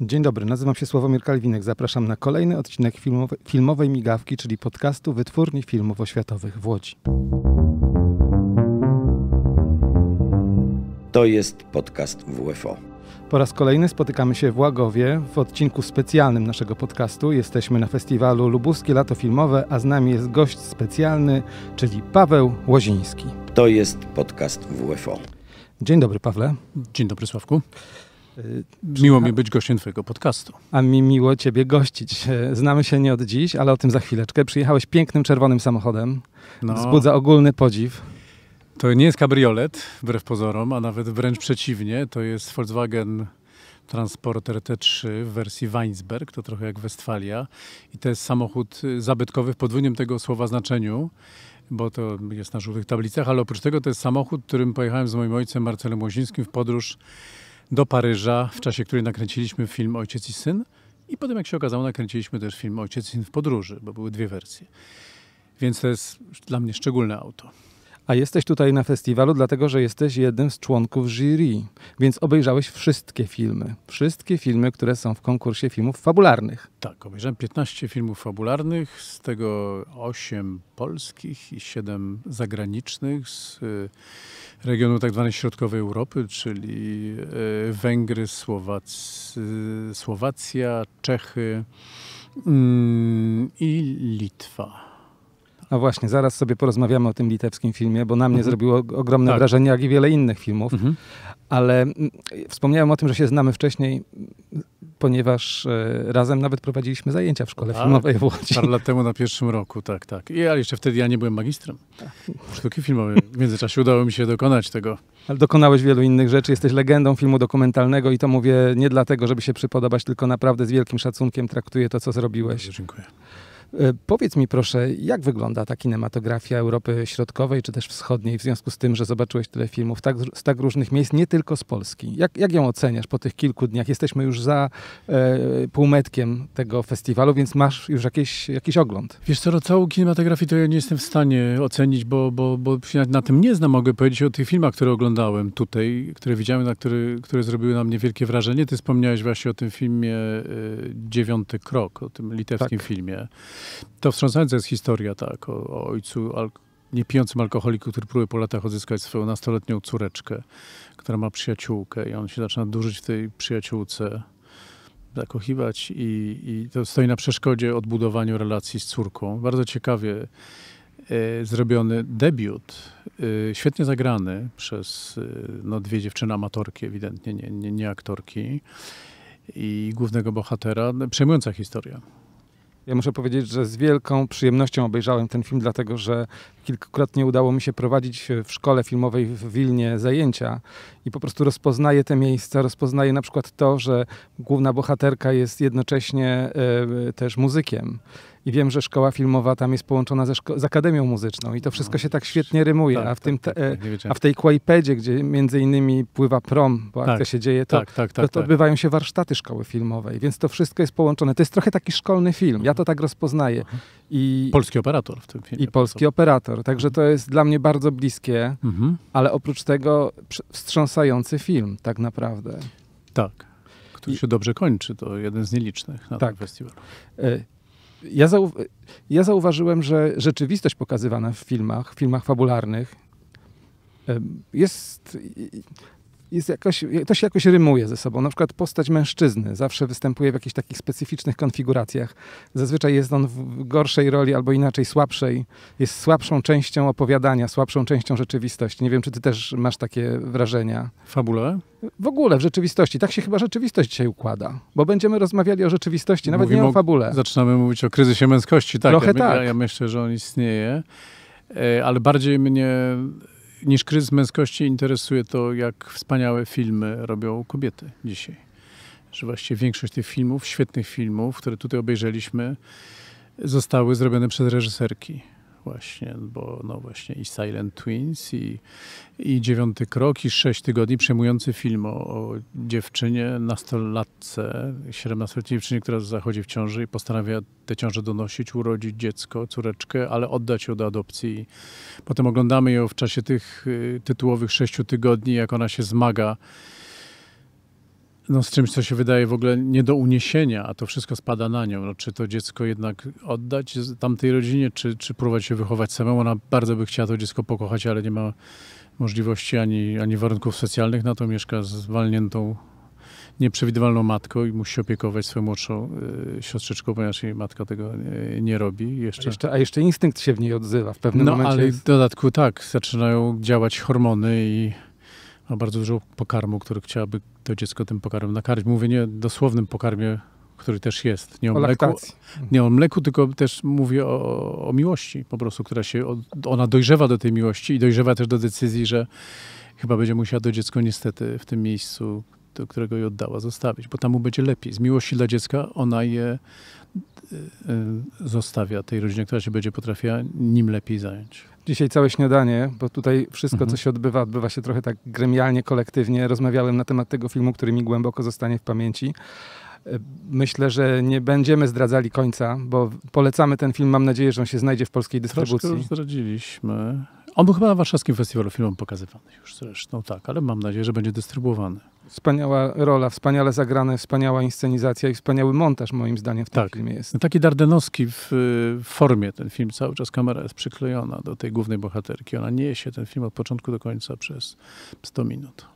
Dzień dobry, nazywam się Sławomir Kalwinek. Zapraszam na kolejny odcinek filmowe, Filmowej Migawki, czyli podcastu Wytwórni Filmów Oświatowych w Łodzi. To jest podcast WFO. Po raz kolejny spotykamy się w Łagowie w odcinku specjalnym naszego podcastu. Jesteśmy na festiwalu Lubuskie Lato Filmowe, a z nami jest gość specjalny, czyli Paweł Łoziński. To jest podcast WFO. Dzień dobry, Pawle. Dzień dobry, Sławku. Miło mi być gościem Twojego podcastu. A mi miło Ciebie gościć. Znamy się nie od dziś, ale o tym za chwileczkę. Przyjechałeś pięknym czerwonym samochodem. No. Wzbudza ogólny podziw. To nie jest kabriolet, wbrew pozorom, a nawet wręcz przeciwnie. To jest Volkswagen Transporter T3 w wersji Weinsberg, to trochę jak Westfalia. I to jest samochód y, zabytkowy w podwójnym tego słowa znaczeniu bo to jest na żółtych tablicach, ale oprócz tego to jest samochód, którym pojechałem z moim ojcem Marcelem Łozińskim w podróż do Paryża, w czasie której nakręciliśmy film Ojciec i Syn. I potem, jak się okazało, nakręciliśmy też film Ojciec i Syn w podróży, bo były dwie wersje. Więc to jest dla mnie szczególne auto. A jesteś tutaj na festiwalu, dlatego że jesteś jednym z członków jury, więc obejrzałeś wszystkie filmy. Wszystkie filmy, które są w konkursie filmów fabularnych. Tak, obejrzałem 15 filmów fabularnych, z tego 8 polskich i 7 zagranicznych z y, regionu tak zwanej środkowej Europy, czyli y, Węgry, Słowac Słowacja, Czechy mm, i Litwa. No właśnie, zaraz sobie porozmawiamy o tym litewskim filmie, bo na mnie mhm. zrobiło ogromne tak. wrażenie, jak i wiele innych filmów. Mhm. Ale mm, wspomniałem o tym, że się znamy wcześniej, ponieważ e, razem nawet prowadziliśmy zajęcia w szkole A, tak. filmowej w Łodzi. Parę lat temu na pierwszym roku, tak, tak. I, ale jeszcze wtedy ja nie byłem magistrem tak. sztuki filmowej. W międzyczasie udało mi się dokonać tego. Ale dokonałeś wielu innych rzeczy. Jesteś legendą filmu dokumentalnego i to mówię nie dlatego, żeby się przypodobać, tylko naprawdę z wielkim szacunkiem traktuję to, co zrobiłeś. Bardzo dziękuję. E, powiedz mi proszę, jak wygląda ta kinematografia Europy Środkowej czy też Wschodniej w związku z tym, że zobaczyłeś tyle filmów tak, z tak różnych miejsc, nie tylko z Polski. Jak, jak ją oceniasz po tych kilku dniach? Jesteśmy już za e, półmetkiem tego festiwalu, więc masz już jakieś, jakiś ogląd. Wiesz co, no, całą kinematografię to ja nie jestem w stanie ocenić, bo, bo, bo na, tym nie znam. Mogę powiedzieć o tych filmach, które oglądałem tutaj, które widziałem, na który, które zrobiły na mnie wielkie wrażenie. Ty wspomniałeś właśnie o tym filmie e, Dziewiąty Krok, o tym litewskim tak. filmie. To wstrząsająca jest historia, tak, o, o ojcu al niepijącym alkoholiku, który próbuje po latach odzyskać swoją nastoletnią córeczkę, która ma przyjaciółkę i on się zaczyna dużyć w tej przyjaciółce, zakochiwać i, i to stoi na przeszkodzie odbudowaniu relacji z córką. Bardzo ciekawie e, zrobiony debiut, e, świetnie zagrany przez e, no, dwie dziewczyny amatorki, ewidentnie nie, nie, nie aktorki i głównego bohatera. Przejmująca historia. Ja muszę powiedzieć, że z wielką przyjemnością obejrzałem ten film, dlatego że kilkukrotnie udało mi się prowadzić w szkole filmowej w Wilnie zajęcia i po prostu rozpoznaję te miejsca, rozpoznaję na przykład to, że główna bohaterka jest jednocześnie y, też muzykiem i wiem, że szkoła filmowa tam jest połączona ze z Akademią Muzyczną i to wszystko no, się tak świetnie rymuje, tak, a, w tym tak, tak, tak e, a w tej Kłajpedzie, gdzie między innymi pływa prom, bo tak, akcja się dzieje, to, tak, to, to odbywają się warsztaty szkoły filmowej, więc to wszystko jest połączone. To jest trochę taki szkolny film, ja to tak rozpoznaję. Mhm. I, polski operator w tym filmie. I polski operator, także mhm. to jest dla mnie bardzo bliskie, mhm. ale oprócz tego wstrząsający film tak naprawdę. Tak który się dobrze kończy. To jeden z nielicznych na tak. tym festiwalu. E, ja, zau ja zauważyłem, że rzeczywistość pokazywana w filmach, w filmach fabularnych, jest jest jakoś, to się jakoś rymuje ze sobą. Na przykład postać mężczyzny zawsze występuje w jakichś takich specyficznych konfiguracjach. Zazwyczaj jest on w gorszej roli albo inaczej słabszej. Jest słabszą częścią opowiadania, słabszą częścią rzeczywistości. Nie wiem, czy ty też masz takie wrażenia. Fabule? W ogóle w rzeczywistości. Tak się chyba rzeczywistość dzisiaj układa. Bo będziemy rozmawiali o rzeczywistości, nawet Mówimy nie o fabule. O, zaczynamy mówić o kryzysie męskości. Tak, Trochę ja, tak. Ja, ja myślę, że on istnieje e, ale bardziej mnie niż kryzys męskości interesuje to, jak wspaniałe filmy robią kobiety dzisiaj. Że właściwie większość tych filmów, świetnych filmów, które tutaj obejrzeliśmy, zostały zrobione przez reżyserki właśnie, bo no właśnie i Silent Twins i, i Dziewiąty Krok i Sześć Tygodni przejmujący film o, o dziewczynie, nastolatce, 17-letniej dziewczynie, która zachodzi w ciąży i postanawia tę ciążę donosić, urodzić dziecko, córeczkę, ale oddać ją do adopcji. Potem oglądamy ją w czasie tych y, tytułowych sześciu tygodni, jak ona się zmaga no, z czymś, co się wydaje w ogóle nie do uniesienia, a to wszystko spada na nią. No, czy to dziecko jednak oddać tamtej rodzinie, czy, czy próbować się wychować samemu? Ona bardzo by chciała to dziecko pokochać, ale nie ma możliwości ani, ani warunków socjalnych na to. Mieszka z zwalniętą, nieprzewidywalną matką i musi się opiekować swoją młodszą y, siostrzyczką, ponieważ jej matka tego nie robi. Jeszcze. A, jeszcze, a jeszcze instynkt się w niej odzywa w pewnym no, momencie. No ale jest... w dodatku tak, zaczynają działać hormony i ma bardzo dużo pokarmu, który chciałaby to dziecko tym pokarmem nakarmić. Mówię nie dosłownym pokarmie, który też jest. Nie o, o mleku, laktacji. Mhm. nie o mleku, tylko też mówię o, o miłości po prostu, która się, ona dojrzewa do tej miłości i dojrzewa też do decyzji, że chyba będzie musiała to dziecko niestety w tym miejscu, do którego je oddała, zostawić, bo tam mu będzie lepiej. Z miłości dla dziecka ona je e, e, zostawia tej rodzinie, która się będzie potrafiła nim lepiej zająć. Dzisiaj całe śniadanie, bo tutaj wszystko, mhm. co się odbywa, odbywa się trochę tak gremialnie, kolektywnie. Rozmawiałem na temat tego filmu, który mi głęboko zostanie w pamięci. E, myślę, że nie będziemy zdradzali końca, bo polecamy ten film. Mam nadzieję, że on się znajdzie w polskiej dystrybucji. Troszkę już zdradziliśmy. On był chyba na warszawskim festiwalu Filmów pokazywany już zresztą, tak, ale mam nadzieję, że będzie dystrybuowany. Wspaniała rola, wspaniale zagrane, wspaniała inscenizacja i wspaniały montaż moim zdaniem w tym tak. filmie jest. No taki Dardenowski w, w, y, formie ten film, cały czas kamera jest przyklejona do tej głównej bohaterki. Ona niesie ten film od początku do końca przez 100 minut.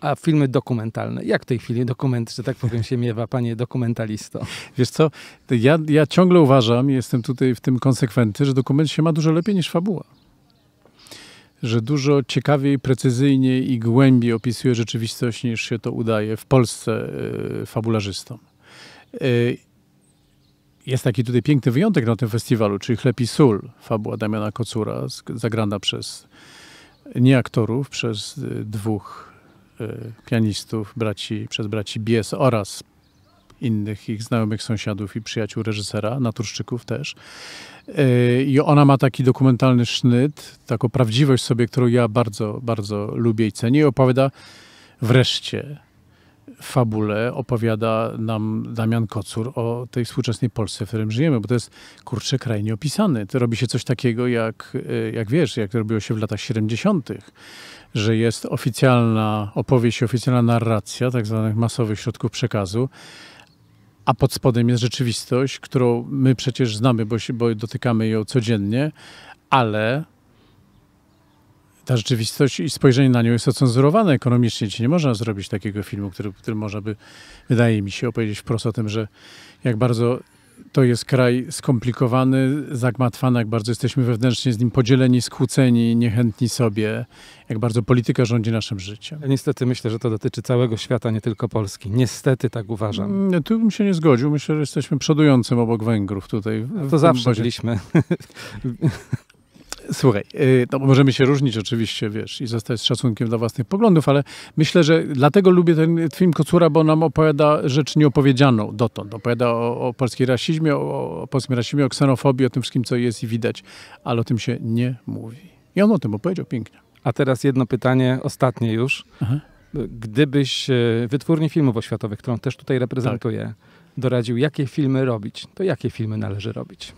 A filmy dokumentalne. Jak w tej chwili dokument, że tak powiem, się miewa, panie dokumentalisto? Wiesz co, ja, ja ciągle uważam, jestem tutaj w tym konsekwentny, że dokument się ma dużo lepiej niż fabuła że dużo ciekawiej, precyzyjniej i głębiej opisuje rzeczywistość niż się to udaje w Polsce y, fabularzystom. Y, jest taki tutaj piękny wyjątek na tym festiwalu, czyli Chleb i Sól, fabuła Damiana Kocura, zagrana przez nie aktorów, przez y, dwóch pianistów, braci, przez braci Bies oraz innych ich znajomych sąsiadów i przyjaciół reżysera, naturszczyków też. Y, I ona ma taki dokumentalny sznyt, taką prawdziwość sobie, którą ja bardzo, bardzo lubię i cenię. I opowiada wreszcie fabule, opowiada nam Damian Kocur o tej współczesnej Polsce, w którym żyjemy, bo to jest, kurczę, kraj nieopisany. To robi się coś takiego, jak, y, jak wiesz, jak robiło się w latach 70., że jest oficjalna opowieść, oficjalna narracja tak zwanych masowych środków przekazu, a pod spodem jest rzeczywistość, którą my przecież znamy, bo, się, bo dotykamy ją codziennie, ale ta rzeczywistość i spojrzenie na nią jest ocenzurowane ekonomicznie. Ci nie można zrobić takiego filmu, który, który można by, wydaje mi się, opowiedzieć wprost o tym, że jak bardzo to jest kraj skomplikowany, zagmatwany, jak bardzo jesteśmy wewnętrznie z nim podzieleni, skłóceni, niechętni sobie, jak bardzo polityka rządzi naszym życiem. Ja niestety myślę, że to dotyczy całego świata, nie tylko Polski. Niestety tak uważam. Nie, mm, tu bym się nie zgodził. Myślę, że jesteśmy przodującym obok Węgrów tutaj. No to zawsze byliśmy. Słuchaj, y, no możemy się różnić oczywiście, wiesz, i zostać z szacunkiem dla własnych poglądów, ale myślę, że dlatego lubię ten film Kocura, bo nam opowiada rzecz nieopowiedzianą dotąd. Opowiada o, o polskim rasizmie, o, o polskim rasizmie, o ksenofobii, o tym wszystkim, co jest i widać, ale o tym się nie mówi. I on o tym opowiedział pięknie. A teraz jedno pytanie, ostatnie już. Aha. Gdybyś y, wytwórni filmów oświatowych, którą też tutaj reprezentuję, tak. doradził, jakie filmy robić, to jakie filmy należy robić?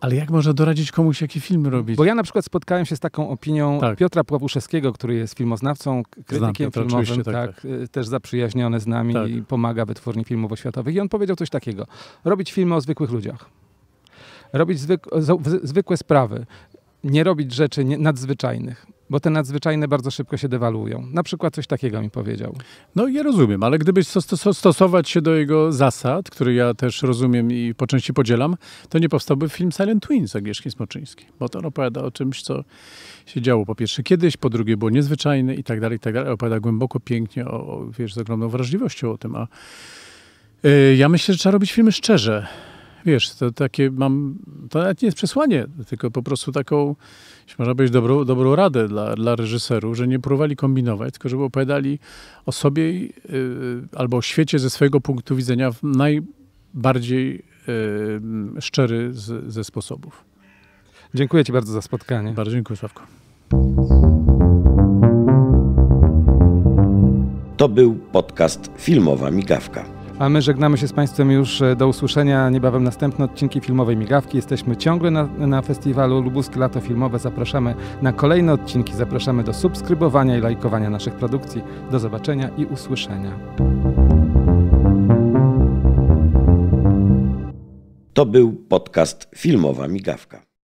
Ale jak można doradzić komuś, jakie filmy robić? Bo ja na przykład spotkałem się z taką opinią tak. Piotra Pławuszewskiego, który jest filmoznawcą, krytykiem Znam, filmowym, tak, tak, tak. Y, też zaprzyjaźniony z nami tak. i pomaga we twórni filmów oświatowych. I on powiedział coś takiego. Robić filmy o zwykłych ludziach. Robić zwyk zwykłe sprawy. Nie robić rzeczy nadzwyczajnych bo te nadzwyczajne bardzo szybko się dewaluują. Na przykład coś takiego mi powiedział. No ja rozumiem, ale gdybyś stosować się do jego zasad, które ja też rozumiem i po części podzielam, to nie powstałby film Silent Twins Agnieszki Smoczyńskiej, bo to on opowiada o czymś, co się działo po pierwsze kiedyś, po drugie było niezwyczajne i tak dalej, i tak dalej. Opowiada głęboko, pięknie, o, o, wiesz, z ogromną wrażliwością o tym, a y, ja myślę, że trzeba robić filmy szczerze wiesz, to takie mam, to nawet nie jest przesłanie, tylko po prostu taką, można powiedzieć, dobrą, dobrą radę dla, dla reżyserów, że nie próbowali kombinować, tylko żeby opowiadali o sobie y, y, albo o świecie ze swojego punktu widzenia w najbardziej y, szczery z, ze sposobów. Dziękuję Ci bardzo za spotkanie. Bardzo dziękuję, Sławko. To był podcast Filmowa Migawka. A my żegnamy się z Państwem już e, do usłyszenia. Niebawem następne odcinki filmowej migawki. Jesteśmy ciągle na, na festiwalu Lubuskie Lato Filmowe. Zapraszamy na kolejne odcinki. Zapraszamy do subskrybowania i lajkowania naszych produkcji. Do zobaczenia i usłyszenia. To był podcast Filmowa Migawka.